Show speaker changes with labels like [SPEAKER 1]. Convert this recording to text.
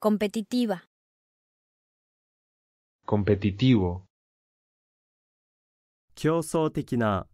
[SPEAKER 1] competitiva,
[SPEAKER 2] competitivo, 競争的な